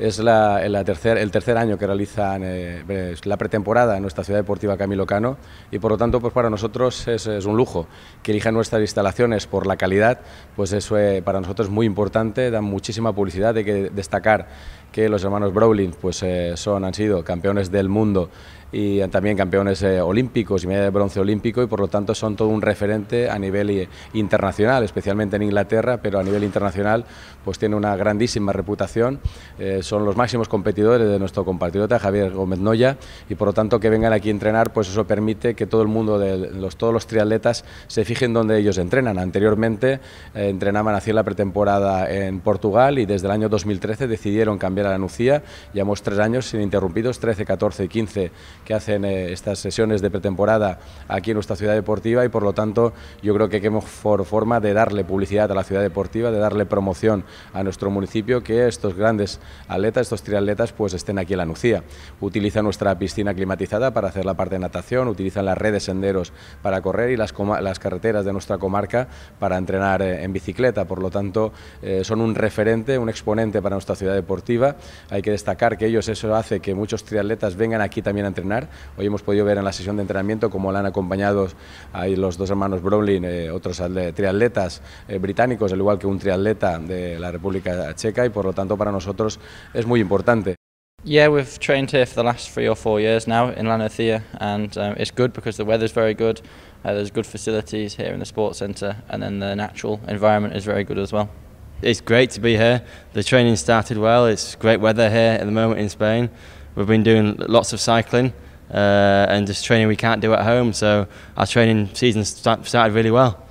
Es la, tercer, el tercer año que realizan eh, la pretemporada en nuestra ciudad deportiva Camilo Cano y por lo tanto pues para nosotros es, un lujo que elijan nuestras instalaciones por la calidad, pues eso eh, para nosotros es muy importante, da muchísima publicidad, hay que destacar que los hermanos Browling pues, eh, son, han sido campeones del mundo y también campeones eh, olímpicos y medalla de bronce olímpico y por lo tanto son todo un referente a nivel eh, internacional, especialmente en Inglaterra, pero a nivel internacional pues tiene una grandísima reputación, eh, son los máximos competidores de nuestro compatriota Javier Gómez Noya y por lo tanto que vengan aquí a entrenar pues eso permite que todo el mundo de los, todos los triatletas se fijen donde ellos entrenan. Anteriormente entrenaban hacia la pretemporada en Portugal y desde el año 2013 decidieron cambiar a la Nucía, llevamos tres años sin interrumpidos, 13, 14 y 15 que hacen eh, estas sesiones de pretemporada aquí en nuestra ciudad deportiva y por lo tanto yo creo que hemos por forma de darle publicidad a la ciudad deportiva, de darle promoción a nuestro municipio, que estos grandes atletas, estos triatletas, pues estén aquí en la Nucía. Utilizan nuestra piscina climatizada para hacer la parte de natación, utilizan las redes senderos para correr y las, carreteras de nuestra comarca para entrenar eh, en bicicleta. Por lo tanto, eh, son un referente, un exponente para nuestra ciudad deportiva. Hay que destacar que ellos eso hace que muchos triatletas vengan aquí también a entrenar Hoy hemos podido ver en la sesión de entrenamiento cómo la han acompañado ahí los dos hermanos Brolin, eh, otros triatletas eh, británicos, al igual que un triatleta de la República Checa, y por lo tanto para nosotros es muy importante. Yeah, we've trained here for the last three or four years now in Lanathea, and um, it's good because the weather's very good. Uh, there's good facilities here in the sports centre, and then the natural environment is very good as well. It's great to be here. The training started well. It's great weather here at the moment in Spain. we've been doing lots of cycling uh, and just training we can't do at home. So our training season started really well.